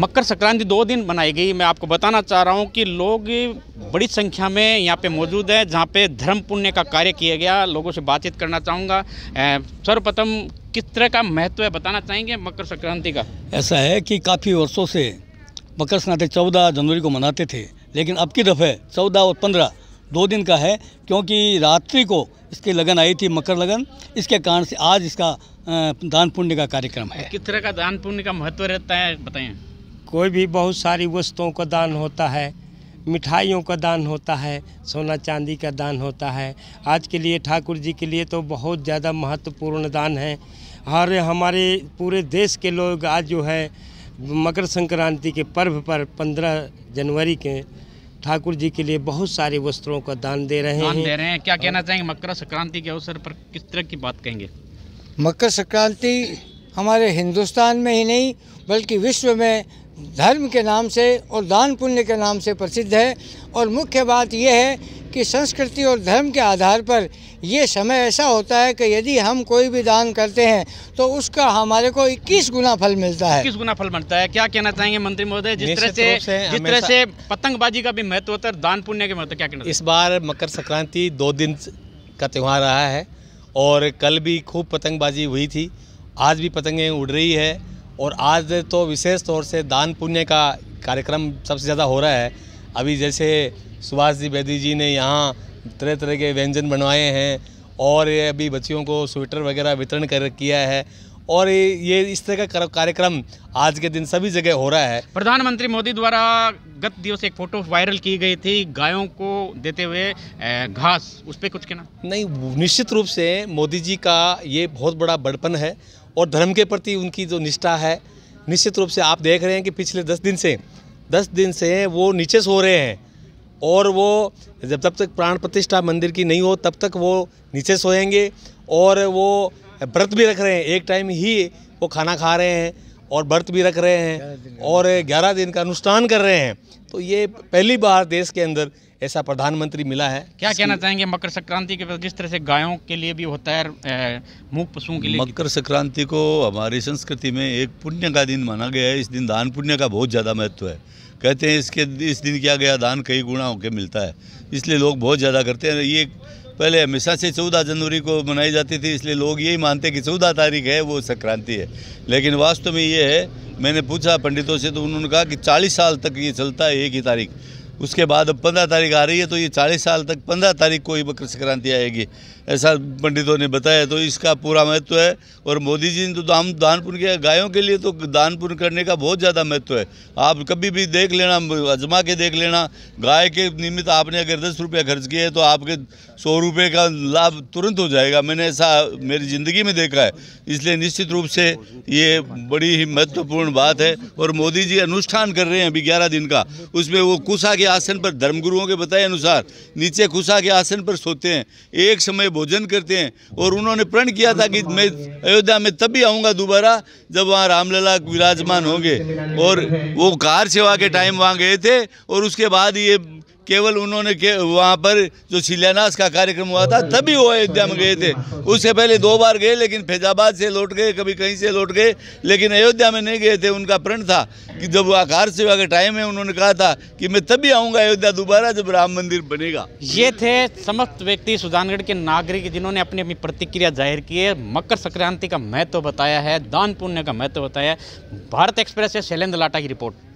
मकर संक्रांति दो दिन मनाई गई मैं आपको बताना चाह रहा हूँ कि लोग बड़ी संख्या में यहाँ पे मौजूद है जहाँ पे धर्म पुण्य का कार्य किया गया लोगों से बातचीत करना चाहूँगा सर्वप्रथम किस तरह का महत्व है बताना चाहेंगे मकर संक्रांति का ऐसा है कि काफ़ी वर्षों से मकर संक्रांति चौदह जनवरी को मनाते थे लेकिन अब की दफ़े चौदह और पंद्रह दो दिन का है क्योंकि रात्रि को इसकी लगन आई थी मकर लगन इसके कारण से आज इसका दान पुण्य का कार्यक्रम है किस तरह का दान पुण्य का महत्व रहता है बताएं कोई भी बहुत सारी वस्तुओं का दान होता है मिठाइयों का दान होता है सोना चांदी का दान होता है आज के लिए ठाकुर जी के लिए तो बहुत ज़्यादा महत्वपूर्ण दान है हर हमारे पूरे देश के लोग आज जो है मकर संक्रांति के पर्व पर पंद्रह जनवरी के ठाकुर जी के लिए बहुत सारे वस्त्रों का दान दे रहे दान हैं दे रहे हैं क्या कहना चाहेंगे मकर संक्रांति के अवसर पर किस तरह की बात कहेंगे मकर संक्रांति हमारे हिंदुस्तान में ही नहीं बल्कि विश्व में धर्म के नाम से और दान पुण्य के नाम से प्रसिद्ध है और मुख्य बात यह है कि संस्कृति और धर्म के आधार पर ये समय ऐसा होता है कि यदि हम कोई भी दान करते हैं तो उसका हमारे को 21 गुना फल मिलता है इक्कीस गुना फल मिलता है क्या कहना चाहेंगे मंत्री महोदय जिस तरह से जिस तरह से पतंगबाजी का भी महत्व होता है दान पुण्य के महत्व क्या कहना इस बार मकर संक्रांति दो दिन का त्यौहार रहा है और कल भी खूब पतंगबाजी हुई थी आज भी पतंगें उड़ रही है और आज तो विशेष तौर से दान पुण्य का कार्यक्रम सबसे ज़्यादा हो रहा है अभी जैसे सुभाष जी बेदी जी ने यहाँ तरह तरह के व्यंजन बनवाए हैं और ये अभी बच्चियों को स्वेटर वगैरह वितरण कर किया है और ये इस तरह का कार्यक्रम आज के दिन सभी जगह हो रहा है प्रधानमंत्री मोदी द्वारा गत दिवस एक फोटो वायरल की गई थी गायों को देते हुए घास उस पर कुछ कहना नहीं निश्चित रूप से मोदी जी का ये बहुत बड़ा बड़पन है और धर्म के प्रति उनकी जो निष्ठा है निश्चित रूप से आप देख रहे हैं कि पिछले दस दिन से दस दिन से वो नीचे सो रहे हैं और वो जब तब तक प्राण प्रतिष्ठा मंदिर की नहीं हो तब तक वो नीचे सोएंगे और वो व्रत भी रख रहे हैं एक टाइम ही वो खाना खा रहे हैं और व्रत भी रख रहे हैं और ग्यारह दिन का अनुष्ठान कर रहे हैं तो ये पहली बार देश के अंदर ऐसा प्रधानमंत्री मिला है क्या कहना चाहेंगे मकर संक्रांति के जिस तरह से गायों के लिए भी होता है मूक पशुओं के लिए मकर संक्रांति को हमारी संस्कृति में एक पुण्य का दिन माना गया है इस दिन दान पुण्य का बहुत ज़्यादा महत्व है कहते हैं इसके इस दिन किया गया दान कई गुणा होकर मिलता है इसलिए लोग बहुत ज़्यादा करते हैं ये पहले हमेशा से चौदह जनवरी को मनाई जाती थी इसलिए लोग यही मानते कि चौदह तारीख है वो संक्रांति है लेकिन वास्तव में ये है मैंने पूछा पंडितों से तो उन्होंने कहा कि चालीस साल तक ये चलता है एक ही तारीख उसके बाद अब पंद्रह तारीख आ रही है तो ये चालीस साल तक पंद्रह तारीख को ही मकर संक्रांति आएगी ऐसा पंडितों ने बताया तो इसका पूरा महत्व है और मोदी जी ने तो दाम दान पुण्य किया गायों के लिए तो दान पुण्य करने का बहुत ज़्यादा महत्व है आप कभी भी देख लेना अजमा के देख लेना गाय के निमित्त आपने अगर दस रुपये खर्च किए तो आपके सौ रुपये का लाभ तुरंत हो जाएगा मैंने ऐसा मेरी ज़िंदगी में देखा है इसलिए निश्चित रूप से ये बड़ी ही महत्वपूर्ण बात है और मोदी जी अनुष्ठान कर रहे हैं अभी ग्यारह दिन का उसमें वो कुशा के आसन पर धर्मगुरुओं के बताए अनुसार नीचे कुशा के आसन पर सोते हैं एक समय भोजन करते हैं और उन्होंने प्रण किया था कि मैं अयोध्या में तभी आऊँगा दोबारा जब वहाँ रामलला विराजमान होंगे और वो कार सेवा के टाइम वहाँ गए थे और उसके बाद ये केवल उन्होंने के वहाँ पर जो शिलान्यास का कार्यक्रम हुआ था तभी वो अयोध्या में गए थे उससे पहले दो बार गए लेकिन फैजाबाद से लौट गए कभी कहीं से लौट गए लेकिन अयोध्या में नहीं गए थे उनका प्रण था कि जब आकार सेवा का टाइम है उन्होंने कहा था कि मैं तभी आऊँगा अयोध्या दोबारा जब राम मंदिर बनेगा ये थे समस्त व्यक्ति सुजानगढ़ के नागरिक जिन्होंने अपनी अपनी प्रतिक्रिया जाहिर की है मकर संक्रांति का महत्व बताया है दान पुण्य का महत्व बताया है भारत एक्सप्रेस से शैलेंद्र लाटा की रिपोर्ट